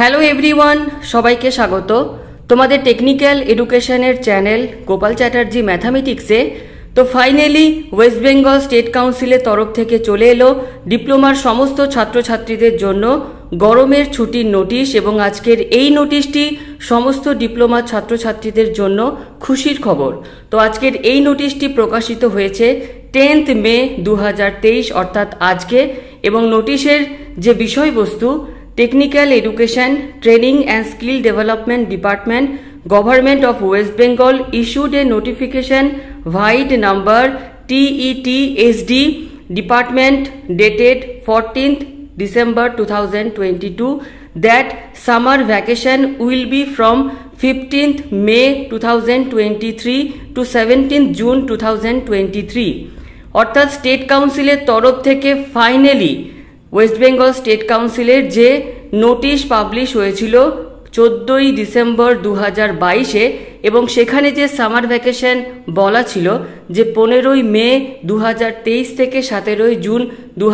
hello everyone সবাইকে স্বাগত তোমাদের টেকনিক্যাল এডুকেশনের চ্যানেল গোপাল চ্যাটার্জি ম্যাথামেটিক্সে তো ফাইনালি ওয়েস্ট বেঙ্গল স্টেট কাউন্সিলের তরফ থেকে চলে এলো ডিপ্লোমার সমস্ত ছাত্রছাত্রীদের জন্য গরমের ছুটির নোটিশ এবং আজকের এই নোটিশটি সমস্ত ডিপ্লোমা ছাত্রছাত্রীদের জন্য খুশির খবর তো আজকের এই নোটিশটি প্রকাশিত হয়েছে টেন্থ মে দু অর্থাৎ আজকে এবং নোটিশের যে বিষয়বস্তু technical education training and skill development department government of West Bengal issued a notification white number SD department dated fourteenth December two that summer vacation will be from fifteenth May to to 17th June 2023 অর্থাৎ state কাউন্সিলের তরফ থেকে finally West Bengal state কাউন্সিলের যে notice publish হয়েছিল চোদ্দোই December দু হাজার বাইশে এবং সেখানে যে সামার ভ্যাকেশন বলা ছিল যে পনেরোই মে দু থেকে সতেরোই জুন দু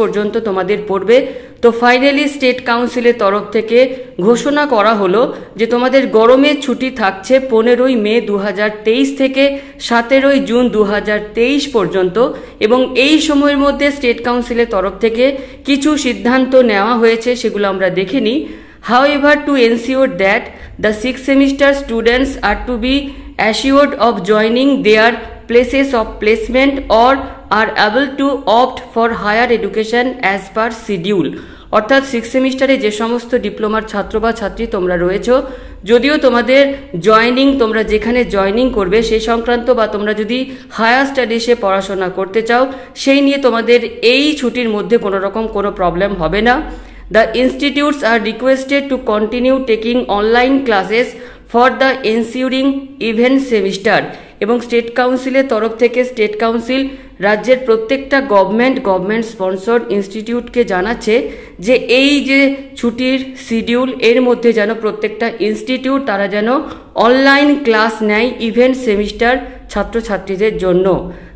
পর্যন্ত তোমাদের পড়বে তো ফাইনালি স্টেট কাউন্সিলের তরফ থেকে ঘোষণা করা হলো যে তোমাদের গরমের ছুটি থাকছে পনেরোই মে দু থেকে সতেরোই জুন দু পর্যন্ত এবং এই সময়ের মধ্যে স্টেট কাউন্সিলের তরফ থেকে কিছু সিদ্ধান্ত নেওয়া হয়েছে সেগুলো আমরা দেখে নিই However, to ensure that the sixth semester students are to be assured of joining their places of placement or are able to opt for higher education as per schedule অর্থাৎ সিক্স সেমিস্টারে যে সমস্ত ডিপ্লোমার ছাত্র বা ছাত্রী তোমরা রয়েছ যদিও তোমাদের জয়নিং তোমরা যেখানে জয়নিং করবে সেই সংক্রান্ত বা তোমরা যদি হায়ার স্টাডিসে পড়াশোনা করতে চাও সেই নিয়ে তোমাদের এই ছুটির মধ্যে কোনো রকম কোনো প্রবলেম হবে না The institutes are requested to continue taking online classes for the ensuing event semester এবং স্টেট কাউন্সিলের তরফ থেকে স্টেট কাউন্সিল রাজ্যের প্রত্যেকটা গভর্নমেন্ট গভর্নমেন্ট স্পন্সর্ড ইনস্টিটিউটকে জানাচ্ছে যে এই যে ছুটির শিডিউল এর মধ্যে যেন প্রত্যেকটা ইনস্টিটিউট তারা যেন অনলাইন ক্লাস নেয় ইভেন্ট সেমিস্টার ছাত্রছাত্রীদের জন্য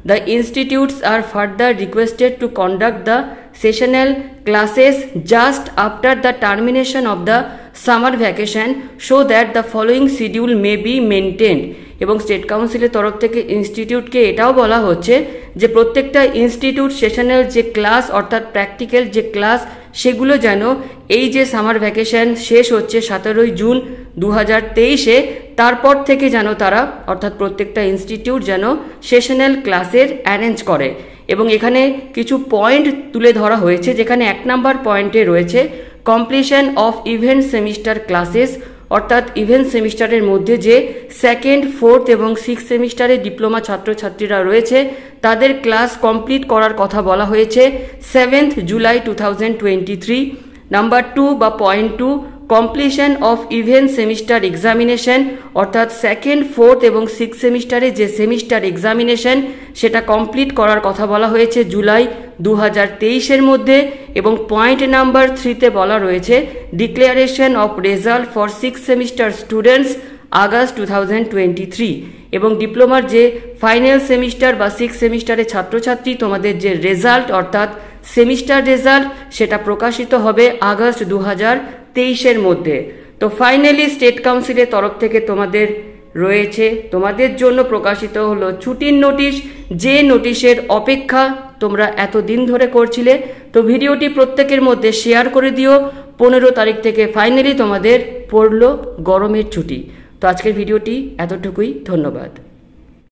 the institutes are further requested to conduct the sessional classes just after the termination of the summer vacation so that the following schedule may be maintained এবং state কাউন্সিলের তরফ থেকে ইনস্টিটিউটকে এটাও বলা হচ্ছে যে প্রত্যেকটা ইনস্টিটিউট সেশনাল যে ক্লাস অর্থাৎ প্র্যাকটিক্যাল যে ক্লাস সেগুলো যেন এই যে সামার ভ্যাকেশন শেষ হচ্ছে সতেরোই জুন দু হাজার তেইশে তারপর থেকে যেন তারা অর্থাৎ প্রত্যেকটা ইনস্টিটিউট যেন সেশনাল ক্লাসের অ্যারেঞ্জ করে এবং এখানে কিছু পয়েন্ট তুলে ধরা হয়েছে যেখানে এক নাম্বার পয়েন্টে রয়েছে completion of event semester classes অর্থাৎ ইভেন্ট সেমিস্টারের মধ্যে যে সেকেন্ড ফোর্থ এবং সিক্স সেমিস্টারে ডিপ্লোমা ছাত্রছাত্রীরা রয়েছে তাদের ক্লাস কমপ্লিট করার কথা বলা হয়েছে seventh July two thousand twenty three number two বা point two completion of even semester examination অর্থাৎ সেকেন্ড ফোর্থ এবং সিক্স সেমিস্টারে যে সেমিস্টার এক্সামিনেশন সেটা কমপ্লিট করার কথা বলা হয়েছে জুলাই দু হাজার তেইশের মধ্যে এবং পয়েন্ট নাম্বার থ্রিতে বলা রয়েছে declaration of result for six semester students August two thousand twenty three এবং ডিপ্লোমার যে ফাইনাল সেমিস্টার বা সিক্স সেমিস্টারে ছাত্রছাত্রী তোমাদের যে রেজাল্ট অর্থাৎ সেমিস্টার রেজাল্ট সেটা প্রকাশিত হবে আগস্ট দু হাজার তেইশের মধ্যে তো ফাইনালি স্টেট কাউন্সিলের তরফ থেকে তোমাদের রয়েছে তোমাদের জন্য প্রকাশিত হলো ছুটির নোটিশ যে নোটিশের অপেক্ষা তোমরা এতদিন ধরে করছিলে তো ভিডিওটি প্রত্যেকের মধ্যে শেয়ার করে দিও পনেরো তারিখ থেকে ফাইনালি তোমাদের পড়লো গরমের ছুটি তো আজকের ভিডিওটি এতটুকুই ধন্যবাদ